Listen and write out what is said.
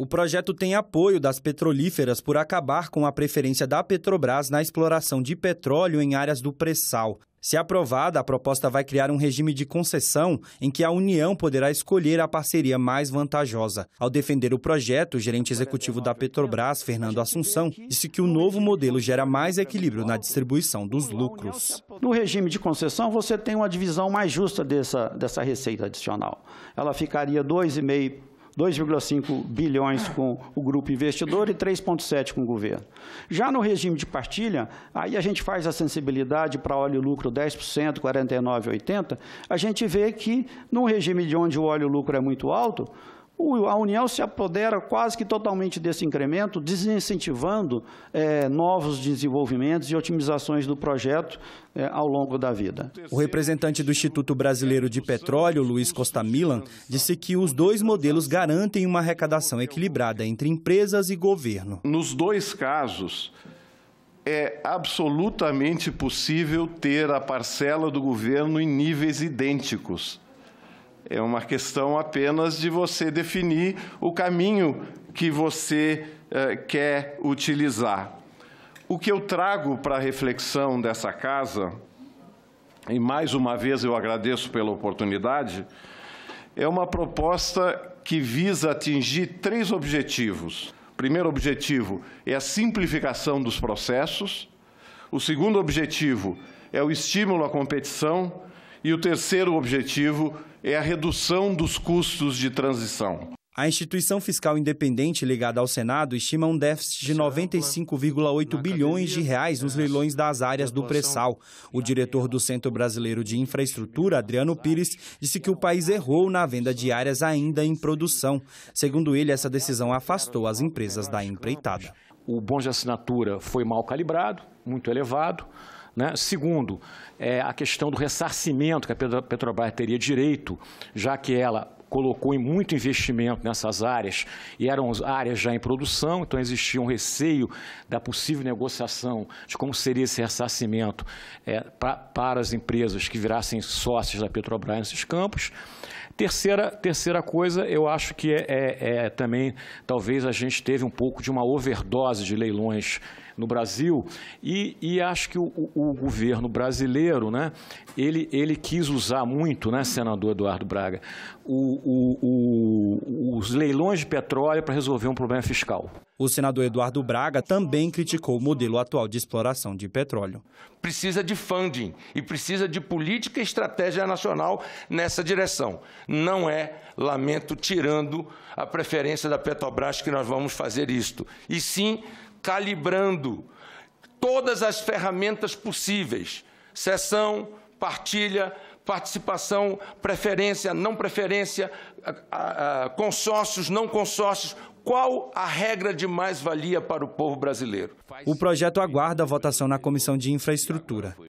O projeto tem apoio das petrolíferas por acabar com a preferência da Petrobras na exploração de petróleo em áreas do pré-sal. Se aprovada, a proposta vai criar um regime de concessão em que a União poderá escolher a parceria mais vantajosa. Ao defender o projeto, o gerente executivo da Petrobras, Fernando Assunção, disse que o novo modelo gera mais equilíbrio na distribuição dos lucros. No regime de concessão, você tem uma divisão mais justa dessa, dessa receita adicional. Ela ficaria 2,5% 2,5 bilhões com o grupo investidor e 3,7 com o governo. Já no regime de partilha, aí a gente faz a sensibilidade para óleo lucro 10%, 49,80, a gente vê que num regime de onde o óleo lucro é muito alto, a União se apodera quase que totalmente desse incremento, desincentivando é, novos desenvolvimentos e otimizações do projeto é, ao longo da vida. O representante do Instituto Brasileiro de Petróleo, Luiz Costa Milan, disse que os dois modelos garantem uma arrecadação equilibrada entre empresas e governo. Nos dois casos, é absolutamente possível ter a parcela do governo em níveis idênticos é uma questão apenas de você definir o caminho que você eh, quer utilizar. O que eu trago para a reflexão dessa casa, e mais uma vez eu agradeço pela oportunidade, é uma proposta que visa atingir três objetivos. O primeiro objetivo é a simplificação dos processos. O segundo objetivo é o estímulo à competição e o terceiro objetivo é a redução dos custos de transição. A instituição fiscal independente ligada ao Senado estima um déficit de 95,8 é bilhões de reais nos leilões é, das áreas do pré-sal. O diretor do Centro Brasileiro de Infraestrutura, Adriano Pires, disse que o país errou na venda de áreas ainda em produção. Segundo ele, essa decisão afastou as empresas da empreitada o bonde de assinatura foi mal calibrado, muito elevado. Né? Segundo, é, a questão do ressarcimento que a Petrobras teria direito, já que ela colocou em muito investimento nessas áreas e eram áreas já em produção, então existia um receio da possível negociação de como seria esse ressarcimento é, pra, para as empresas que virassem sócios da Petrobras nesses campos. Terceira, terceira coisa, eu acho que é, é, é também, talvez a gente teve um pouco de uma overdose de leilões no Brasil e, e acho que o, o, o, governo brasileiro, né, ele, ele quis usar muito, né, senador Eduardo Braga, o, o, o, os leilões de petróleo para resolver um problema fiscal. O senador Eduardo Braga também criticou o modelo atual de exploração de petróleo. Precisa de funding e precisa de política e estratégia nacional nessa direção. Não é, lamento, tirando a preferência da Petrobras que nós vamos fazer isto, e sim calibrando todas as ferramentas possíveis. Sessão, partilha, participação, preferência, não preferência, consórcios, não consórcios. Qual a regra de mais-valia para o povo brasileiro? O projeto aguarda a votação na Comissão de Infraestrutura.